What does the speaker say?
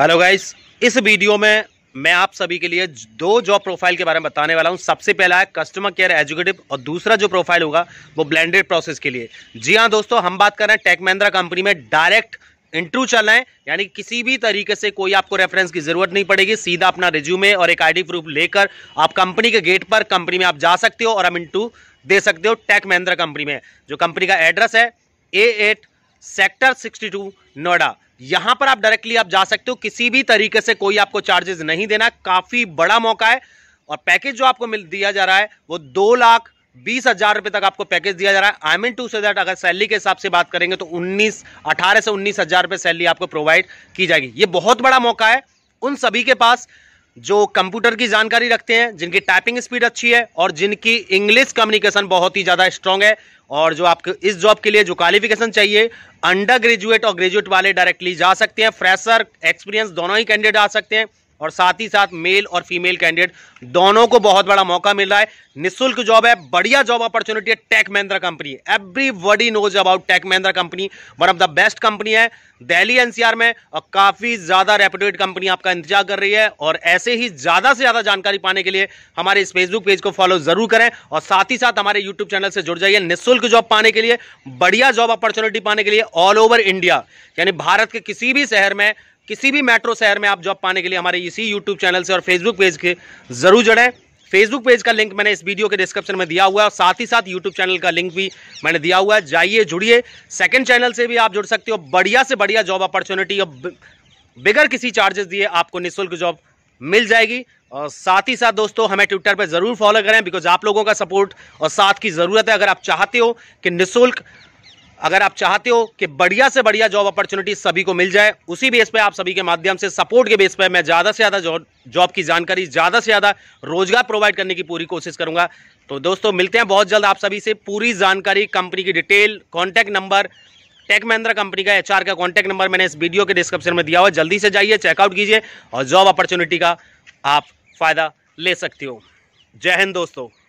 hello guys इस video में मैं आप सभी के लिए दो जॉब प्रोफाइल के बारे में बताने वाला हूं सबसे पहला है कस्टमर केयर एजुकेटिव और दूसरा जो प्रोफाइल होगा वो ब्लेंडेड प्रोसेस के लिए जी हां दोस्तों हम बात कर रहे हैं टेक महिंद्रा कंपनी में डायरेक्ट इंटरव्यू चल हैं यानी किसी भी तरीके से कोई आपको रेफरेंस की जरूरत नहीं पड़ेगी सीधा अपना रिज्यूमे और एक आईडी प्रूफ लेकर आप कंपनी के गेट पर कंपनी में आप जा सकते हो और हम इंटरव्यू दे सकते हो टेक महिंद्रा कंपनी में जो कंपनी का एड्रेस है A eight sector sixty two Noida यहां पर आप डायरेक्टली आप जा सकते हो किसी भी तरीके से कोई आपको चार्जेस नहीं देना काफी बड़ा मौका है और पैकेज जो आपको मिल दिया जा रहा है वो दो लाख बीस हजार रुपए तक आपको पैकेज दिया जा रहा है I mean to say that अगर सैलरी के हिसाब से बात करेंगे तो उन्नीस अठारह से उन्नीस हजार रुपए सैलरी आपको प्रोवाइड की जाएगी ये बहुत बड़ा मौका है उन सभी के पास जो कंप्यूटर की जानकारी रखते हैं जिनकी टाइपिंग स्पीड अच्छी है और जिनकी इंग्लिश कम्युनिकेशन बहुत ही ज़्यादा स्ट्रांग है और जो आपको इस जॉब के लिए जो क्वालिफिकेशन चाहिए अंडर ग्रेजुएट और ग्रेजुएट वाले डायरेक्टली जा सकते हैं फ्रेशर एक्सपीरियंस दोनों ही कैंडिडेट आ सकते हैं और साथ ही साथ मेल और फीमेल कैंडिडेट दोनों को बहुत बड़ा मौका मिल रहा है निःशुल्क जॉब है बढ़िया जॉब अपॉर्चुनिटी है Tech Mahindra company every knows about Tech Mahindra company one of the best company है दिल्ली एनसीआर में और काफ़ी ज़्यादा रेपुटेड कंपनी आपका इंतजार कर रही है और ऐसे ही ज़्यादा से ज़्यादा जानकारी पाने के लिए हमारे इस फेसबुक पेज को फॉलो ज़रूर करें और साथ ही साथ हमारे यूट्यूब चैनल से जुड़ जाइए निःशुल्क जॉब पाने के लिए बढ़िया जॉब अपॉर्चुनिटी पाने के लिए ऑल ओवर इंडिया यानी भारत के किसी भी शहर में किसी भी मेट्रो शहर में आप जॉब पाने के लिए हमारे इसी यूट्यूब चैनल से और फेसबुक पेज के ज़रूर जुड़ें फेसबुक पेज का लिंक मैंने इस वीडियो के डिस्क्रिप्शन में दिया हुआ है और साथ ही साथ यूट्यूब चैनल का लिंक भी मैंने दिया हुआ है जाइए जुड़िए सेकंड चैनल से भी आप जुड़ सकते हो बढ़िया से बढ़िया जॉब अपॉर्चुनिटी और बिगर किसी चार्जेस दिए आपको निःशुल्क जॉब मिल जाएगी और साथ ही साथ दोस्तों हमें ट्विटर पर ज़रूर फॉलो करें बिकॉज आप लोगों का सपोर्ट और साथ की ज़रूरत है अगर आप चाहते हो कि निःशुल्क अगर आप चाहते हो कि बढ़िया से बढ़िया जॉब अपॉर्चुनिटी सभी को मिल जाए उसी बेस पे आप सभी के माध्यम से सपोर्ट के बेस पे मैं ज़्यादा से ज़्यादा जॉब की जानकारी ज़्यादा से ज़्यादा रोजगार प्रोवाइड करने की पूरी कोशिश करूंगा तो दोस्तों मिलते हैं बहुत जल्द आप सभी से पूरी जानकारी कंपनी की detail contact number Tech Mahindra company का एचआर का कॉन्टैक्ट नंबर मैंने इस वीडियो के डिस्क्रिप्शन में दिया हुआ जल्दी से जाइए चेकआउट कीजिए और जॉब अपॉर्चुनिटी का आप फ़ायदा ले सकते हो जय हिंद दोस्तों